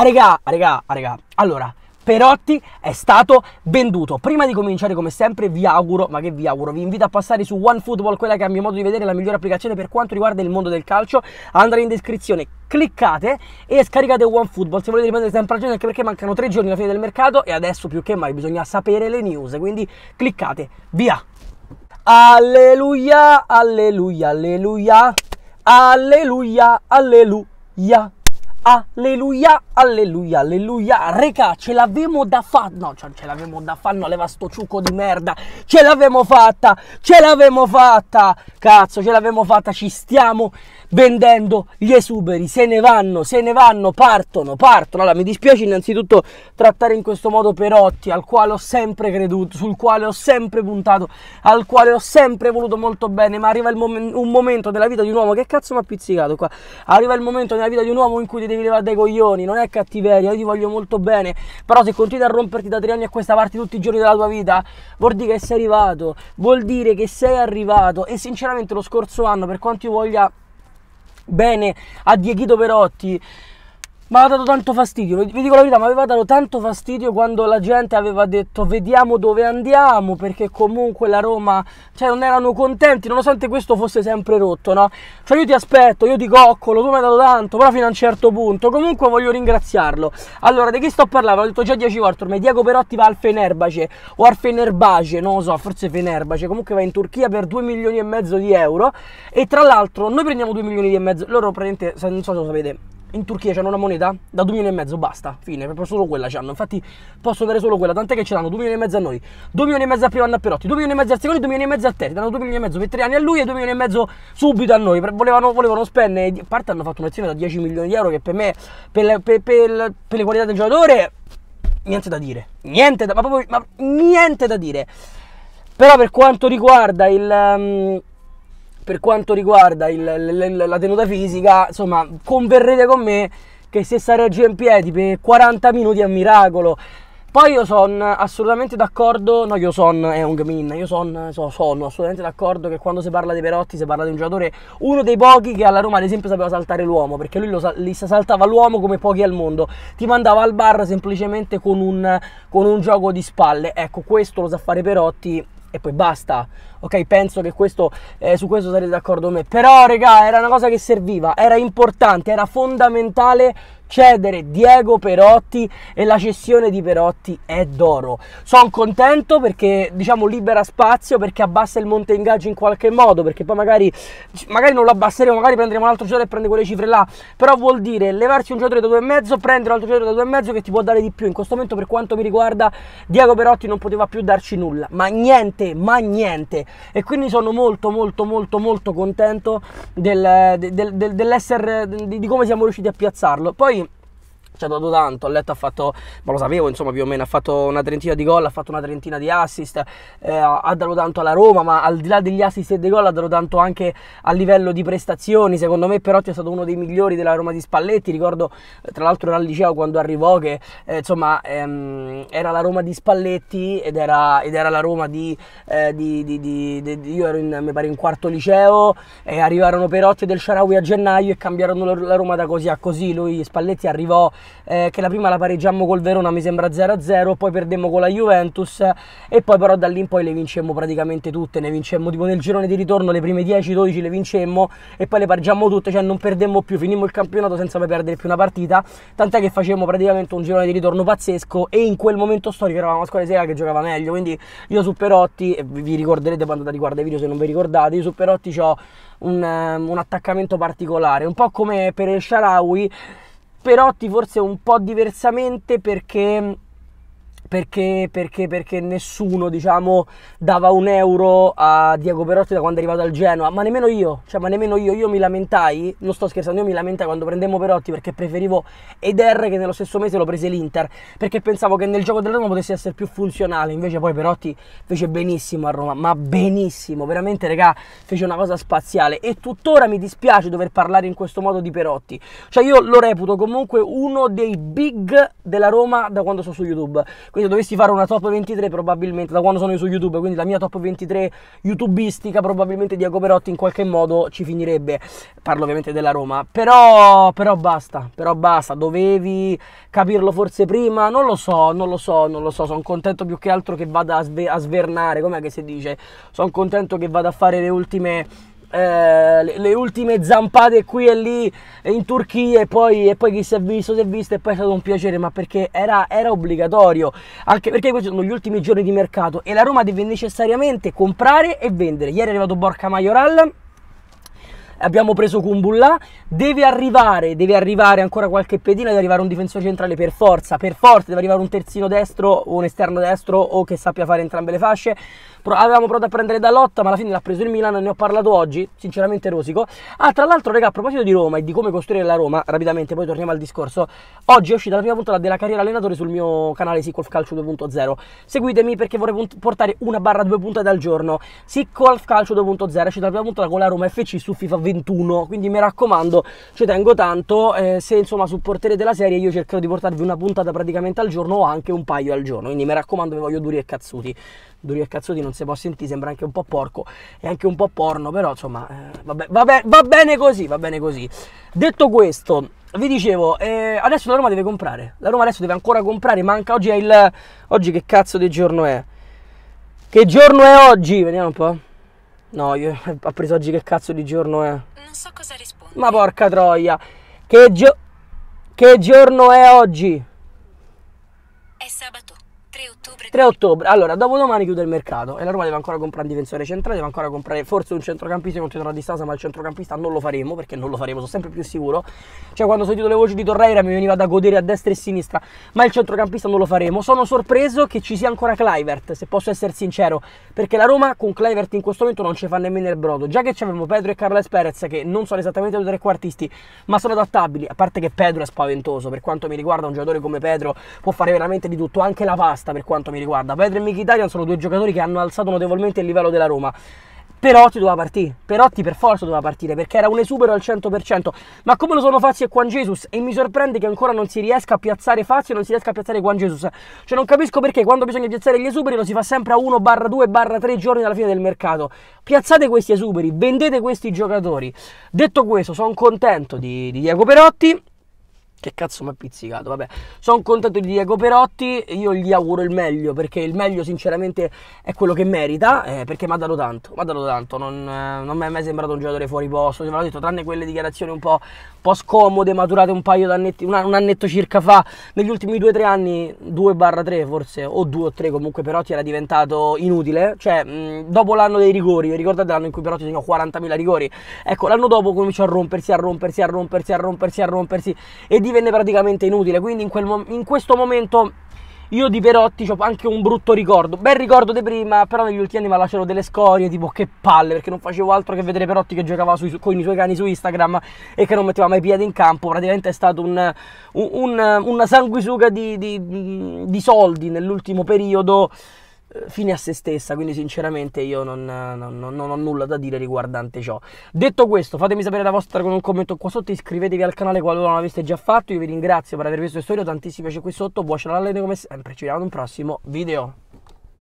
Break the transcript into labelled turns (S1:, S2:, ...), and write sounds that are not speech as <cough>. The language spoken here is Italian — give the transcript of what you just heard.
S1: Ah regà, ah regà, ah regà. Allora, Perotti è stato venduto. Prima di cominciare, come sempre, vi auguro, ma che vi auguro, vi invito a passare su OneFootball, quella che a mio modo di vedere è la migliore applicazione per quanto riguarda il mondo del calcio. Andrà in descrizione, cliccate e scaricate OneFootball se volete rimanere sempre al giorno, anche perché mancano tre giorni alla fine del mercato e adesso più che mai bisogna sapere le news, quindi cliccate, via! Alleluia, alleluia, alleluia, alleluia, alleluia. Alleluia, alleluia, alleluia. Reca, ce l'avemo da fare. No, cioè, ce l'avemo da fare. No, leva sto ciuco di merda. Ce l'avemo fatta. Ce l'avemo fatta. Cazzo, ce l'avemo fatta. Ci stiamo vendendo gli esuberi. Se ne vanno, se ne vanno. Partono, partono. Allora, mi dispiace innanzitutto trattare in questo modo Perotti, al quale ho sempre creduto, sul quale ho sempre puntato, al quale ho sempre voluto molto bene. Ma arriva mom- un momento nella vita di un uomo. Che cazzo mi ha pizzicato qua? Arriva il momento nella vita di un uomo in cui devi levare dai coglioni, non è cattiveria, io ti voglio molto bene, però se continui a romperti da tre anni a questa parte tutti i giorni della tua vita, vuol dire che sei arrivato, vuol dire che sei arrivato e sinceramente lo scorso anno, per quanto io voglia bene a Dieghito Perotti, mi aveva dato tanto fastidio, vi dico la verità, mi aveva dato tanto fastidio quando la gente aveva detto vediamo dove andiamo perché comunque la Roma, cioè non erano contenti nonostante questo fosse sempre rotto, no? Cioè io ti aspetto, io ti coccolo, tu mi hai dato tanto, però fino a un certo punto, comunque voglio ringraziarlo. Allora, di chi sto parlando? L'ho detto già 10 volte ormai, Diego Perotti va al Fenerbace o al Fenerbace, non lo so, forse Fenerbace, comunque va in Turchia per 2 milioni e mezzo di euro e tra l'altro noi prendiamo 2 milioni e mezzo, loro praticamente, non so se lo sapete, in Turchia hanno una moneta da 2 milioni e mezzo, basta, fine, proprio solo quella c'hanno. Infatti posso dare solo quella, tant'è che ce l'hanno 2 milioni e mezzo a noi, 2 milioni e mezzo a primo anno a Perotti, 2 milioni e mezzo al secondo, 2 milioni e mezzo a terzo, danno 2 milioni e mezzo per 3 anni a lui e 2 milioni e mezzo subito a noi. Volevano, volevano spendere, a parte hanno fatto un'azione da 10 milioni di euro che per me, per, le, per, per, per le qualità del giocatore, niente da dire, niente da, ma proprio, ma niente da dire. Però per quanto riguarda il... Um, per quanto riguarda il, l, l, la tenuta fisica, insomma, converrete con me che se a reagire in piedi per 40 minuti è un miracolo. Poi io sono assolutamente d'accordo, no io sono, è un gamin, io sono, so, sono assolutamente d'accordo che quando si parla di Perotti si parla di un giocatore, uno dei pochi che alla Roma ad esempio sapeva saltare l'uomo, perché lui lo, li saltava l'uomo come pochi al mondo, ti mandava al bar semplicemente con un, con un gioco di spalle, ecco questo lo sa fare Perotti, e poi basta. Ok, penso che questo, eh, su questo sarete d'accordo con me. Però, raga, era una cosa che serviva, era importante, era fondamentale cedere Diego Perotti e la cessione di Perotti è d'oro. Sono contento perché diciamo libera spazio, perché abbassa il monte ingaggio in qualche modo, perché poi magari, magari non lo abbasseremo, magari prenderemo un altro giocatore e prende quelle cifre là, però vuol dire levarsi un giocatore da due e mezzo, prendere un altro giocatore da due e mezzo che ti può dare di più. In questo momento per quanto mi riguarda Diego Perotti non poteva più darci nulla, ma niente, ma niente. E quindi sono molto molto molto molto contento del, del, del, dell'essere di, di come siamo riusciti a piazzarlo. Poi ci ha dato tanto, a letto ha fatto, ma lo sapevo insomma più o meno, ha fatto una trentina di gol, ha fatto una trentina di assist, eh, ha dato tanto alla Roma, ma al di là degli assist e dei gol ha dato tanto anche a livello di prestazioni, secondo me Perotti è stato uno dei migliori della Roma di Spalletti, ricordo eh, tra l'altro era al liceo quando arrivò che eh, insomma ehm, era la Roma di Spalletti ed era, ed era la Roma di, eh, di, di, di, io ero in, mi pare in quarto liceo e arrivarono Perotti del Sharawi a gennaio e cambiarono la Roma da così a così, lui Spalletti arrivò eh, che la prima la pareggiammo col Verona, mi sembra 0-0, poi perdemmo con la Juventus e poi però da lì in poi le vincemmo praticamente tutte, ne vincemmo tipo nel girone di ritorno le prime 10-12 le vincemmo e poi le pareggiammo tutte, cioè non perdemmo più, finimmo il campionato senza mai perdere più una partita, tant'è che facevamo praticamente un girone di ritorno pazzesco e in quel momento storico eravamo a scuola di sera che giocava meglio, quindi io su Perotti, vi ricorderete quando andate a guardare i video se non vi ricordate, io su Perotti ho un, un attaccamento particolare, un po' come per il Sharawi Perotti forse un po' diversamente perché perché, perché, perché, nessuno diciamo, dava un euro a Diego Perotti da quando è arrivato al Genoa, ma nemmeno io, cioè, ma nemmeno io, io mi lamentai, non sto scherzando, io mi lamentai quando prendemmo Perotti perché preferivo Eder che nello stesso mese lo prese l'Inter, perché pensavo che nel gioco della Roma potesse essere più funzionale, invece poi Perotti fece benissimo a Roma, ma benissimo, veramente regà, fece una cosa spaziale e tuttora mi dispiace dover parlare in questo modo di Perotti, cioè io lo reputo comunque uno dei big della Roma da quando sono su YouTube quindi dovessi fare una top 23 probabilmente da quando sono io su YouTube, quindi la mia top 23 youtubistica probabilmente di Perotti in qualche modo ci finirebbe. Parlo ovviamente della Roma, però, però basta, però basta, dovevi capirlo forse prima, non lo so, non lo so, non lo so, sono contento più che altro che vada a, sve- a svernare, com'è che si dice? Sono contento che vada a fare le ultime eh, le, le, ultime zampate qui e lì in Turchia e poi, e poi, chi si è visto si è visto e poi è stato un piacere ma perché era, era, obbligatorio anche perché questi sono gli ultimi giorni di mercato e la Roma deve necessariamente comprare e vendere ieri è arrivato Borca Majoral abbiamo preso Kumbulla, deve arrivare, deve arrivare ancora qualche pedina, deve arrivare un difensore centrale per forza, per forza, deve arrivare un terzino destro o un esterno destro o che sappia fare entrambe le fasce, avevamo provato a prendere da lotta, ma alla fine l'ha preso il Milan, ne ho parlato oggi, sinceramente rosico. Ah, tra l'altro, raga, a proposito di Roma e di come costruire la Roma, rapidamente, poi torniamo al discorso. Oggi è uscita la prima puntata della carriera allenatore sul mio canale Sicolf Calcio 2.0. Seguitemi perché vorrei portare una barra due puntate al giorno. Sicolf Calcio 2.0 è uscita la prima puntata con la Roma FC su FIFA 21, quindi mi raccomando, ci tengo tanto. Eh, se insomma supporterete la serie, io cercherò di portarvi una puntata praticamente al giorno o anche un paio al giorno. Quindi mi raccomando, vi voglio duri e cazzuti. Duri e cazzotti non si può sentire, sembra anche un po' porco e anche un po' porno, però insomma eh, vabbè, vabbè, va bene così, va bene così. Detto questo, vi dicevo, eh, adesso la Roma deve comprare, la Roma adesso deve ancora comprare, manca oggi è il... oggi che cazzo di giorno è? Che giorno è oggi? Vediamo un po'. No, io <laughs> ho preso oggi che cazzo di giorno è. Non so cosa rispondere. Ma porca troia. Che, giorno... che giorno è oggi? È sabato 3 ottobre. 3 ottobre. Allora, dopodomani chiude il mercato e la Roma deve ancora comprare un difensore centrale, deve ancora comprare forse un centrocampista con titolo a distanza, ma il centrocampista non lo faremo perché non lo faremo, sono sempre più sicuro. Cioè, quando ho sentito le voci di Torreira mi veniva da godere a destra e a sinistra, ma il centrocampista non lo faremo. Sono sorpreso che ci sia ancora Clivert, se posso essere sincero, perché la Roma con Clivert in questo momento non ci fa nemmeno il brodo. Già che c'avevamo Pedro e Carles Perez che non sono esattamente due tre quartisti, ma sono adattabili, a parte che Pedro è spaventoso, per quanto mi riguarda un giocatore come Pedro può fare veramente di tutto, anche la pasta per quanto quanto mi riguarda. Pedro e Mkhitaryan sono due giocatori che hanno alzato notevolmente il livello della Roma. Perotti doveva partire, Perotti per forza doveva partire perché era un esubero al 100%, ma come lo sono Fazio e Juan Jesus e mi sorprende che ancora non si riesca a piazzare Fazio e non si riesca a piazzare Juan Jesus, cioè non capisco perché quando bisogna piazzare gli esuberi lo si fa sempre a 1 2 3 giorni dalla fine del mercato, piazzate questi esuberi, vendete questi giocatori, detto questo sono contento di, di Diego Perotti, che cazzo mi ha pizzicato? Vabbè, sono contento di Diego Perotti, io gli auguro il meglio, perché il meglio sinceramente è quello che merita, eh, perché mi ha dato tanto, mi ha dato tanto, non, eh, non mi è mai sembrato un giocatore fuori posto, ve l'ho detto, tranne quelle dichiarazioni un po', un po scomode, maturate un paio d'annetti, un, un annetto circa fa, negli ultimi 2-3 anni, 2-3 forse, o 2 o 3 comunque Perotti era diventato inutile, cioè mh, dopo l'anno dei rigori, ricordate l'anno in cui Perotti segnò 40.000 rigori, ecco l'anno dopo cominciò a rompersi, a rompersi, a rompersi, a rompersi, a rompersi, e divenne praticamente inutile. Quindi in, mo- in questo momento io di Perotti ho anche un brutto ricordo. Bel ricordo di prima, però negli ultimi anni mi lasciato delle scorie, tipo che palle, perché non facevo altro che vedere Perotti che giocava sui, con i suoi cani su Instagram e che non metteva mai piede in campo. Praticamente è stato un, un, un, una sanguisuga di, di, di soldi nell'ultimo periodo eh, fine a se stessa, quindi sinceramente io non, non, non, non, ho nulla da dire riguardante ciò. Detto questo, fatemi sapere la vostra con un commento qua sotto, iscrivetevi al canale qualora non l'aveste già fatto, io vi ringrazio per aver visto il storia, tantissimi piace qui sotto, buon canale come sempre, ci vediamo in un prossimo video.